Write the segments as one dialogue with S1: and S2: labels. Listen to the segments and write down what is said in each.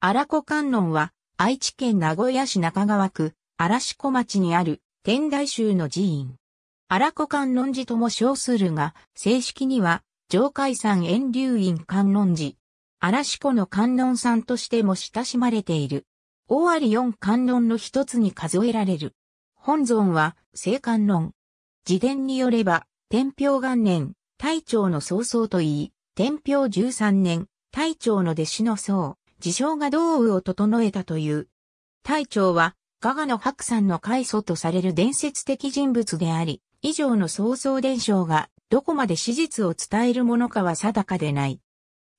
S1: 荒子観音は、愛知県名古屋市中川区、嵐小町にある、天台宗の寺院。荒子観音寺とも称するが、正式には、上海山遠流院観音寺。嵐子の観音さんとしても親しまれている。大あり四観音の一つに数えられる。本尊は、聖観音。自伝によれば、天平元年、大長の曹操といい、天平十三年、大長の弟子の僧。自称が道具を整えたという。隊長は、ガガの白山の開祖とされる伝説的人物であり、以上の曹操伝承がどこまで史実を伝えるものかは定かでない。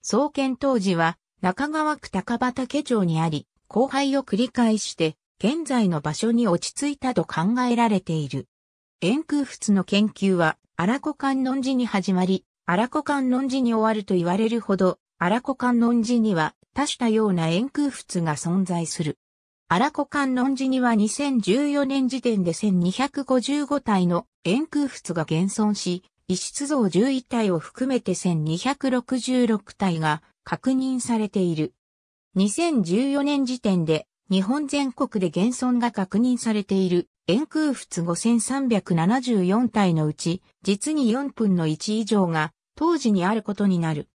S1: 創建当時は中川区高畑町にあり、後輩を繰り返して現在の場所に落ち着いたと考えられている。円空仏の研究は荒子観音寺に始まり、荒子観音寺に終わると言われるほど、荒子観音寺には多種多様な円空仏が存在する。荒子観音寺には2014年時点で1255体の円空仏が現存し、石出像11体を含めて1266体が確認されている。2014年時点で日本全国で現存が確認されている円空仏5374体のうち、実に4分の1以上が当時にあることになる。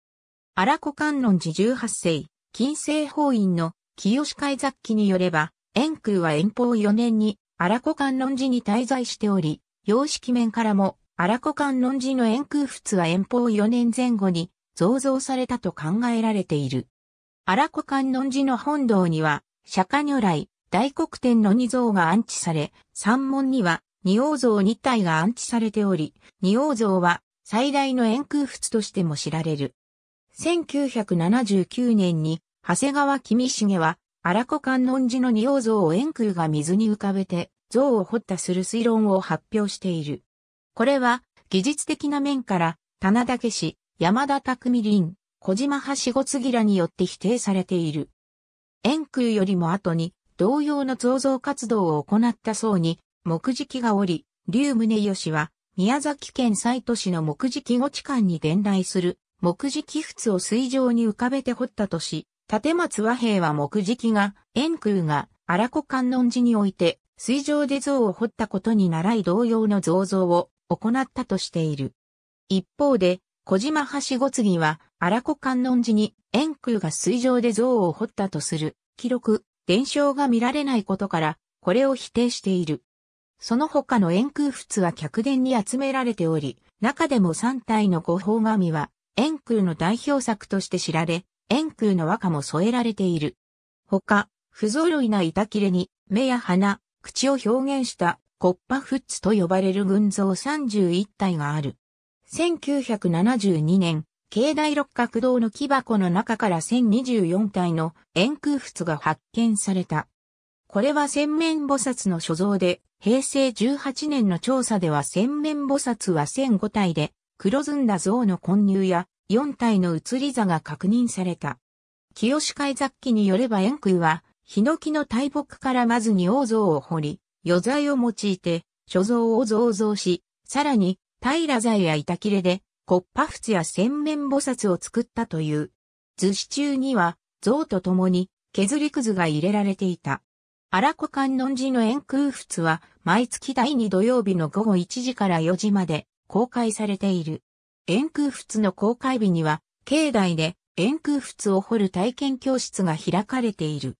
S1: 荒子観音寺18世、近世法院の清海雑記によれば、円空は遠方4年に荒子観音寺に滞在しており、様式面からも荒子観音寺の円空仏は遠方4年前後に造造されたと考えられている。荒子観音寺の本堂には、釈迦如来、大黒天の二像が安置され、三門には二王像二体が安置されており、二王像は最大の円空仏としても知られる。1979年に、長谷川君重は、荒子観音寺の仁王像を円空が水に浮かべて、像を掘ったする推論を発表している。これは、技術的な面から、棚家氏、山田匠林、小島派しごつぎらによって否定されている。円空よりも後に、同様の造像活動を行った層に、木敷がおり、竜宗義は、宮崎県西都市の木敷地館に伝来する木敷仏を水上に浮かべて掘ったとし、立松和平は木敷が、円空が、荒子観音寺において、水上で像を掘ったことに習い同様の像像を行ったとしている。一方で、小島橋ご次は、荒子観音寺に、円空が水上で像を掘ったとする、記録、伝承が見られないことから、これを否定している。その他の円空仏は客殿に集められており、中でも三体の五宝神は、円空の代表作として知られ、円空の和歌も添えられている。他、不揃いな板切れに、目や鼻、口を表現したコッパフッツと呼ばれる群像31体がある。1972年、境内六角堂の木箱の中から1024体の円空仏が発見された。これは千面菩薩の所蔵で、平成18年の調査では千面菩薩は1005体で、黒ずんだ像の混入や四体の移り座が確認された。清志会雑記によれば円空は、ヒノキの大木からまずに王像を掘り、余罪を用いて、所蔵を増像し、さらに、平罪や板切れで、骨破仏や洗面菩薩を作ったという。図紙中には、像と共に、削りくずが入れられていた。荒子観音寺の円空仏は、毎月第2土曜日の午後1時から4時まで、公開されている。円空仏の公開日には、境内で円空仏を掘る体験教室が開かれている。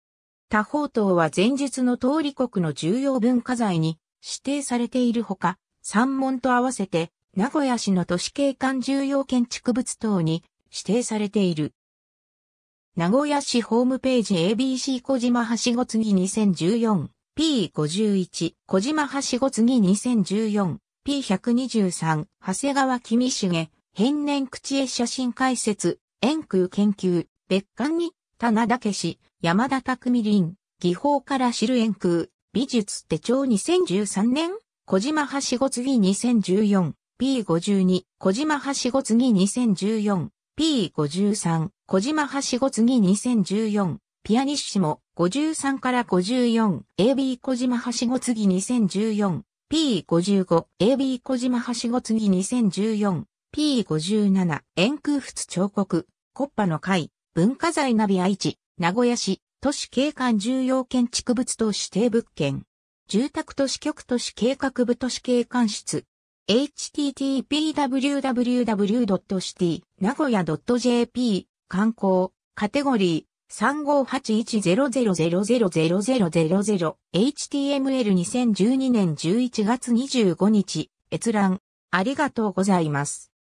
S1: 多方塔は前述の通り国の重要文化財に指定されているほか、山門と合わせて名古屋市の都市景観重要建築物等に指定されている。名古屋市ホームページ ABC 小島はしご次 2014P51 小島はしご次2014 P123、長谷川君重、変年口絵写真解説、円空研究、別館に、棚田岳氏、山田匠林、技法から知る円空、美術手帳2013年、小島はしご次2014、P52、小島はしご次2014、P53、小島はしご次2014、ピアニッシモ53から 54AB 小島はしご次2014 P55、AB 小島はしご次2014、P57、円空仏彫刻、コッパの会、文化財ナビ愛知、名古屋市、都市景観重要建築物都指定物件。住宅都市局都市計画部都市景観室。http://www.city 名古屋 .jp 観光カテゴリー 3581000000HTML2012 年11月25日、閲覧、ありがとうございます。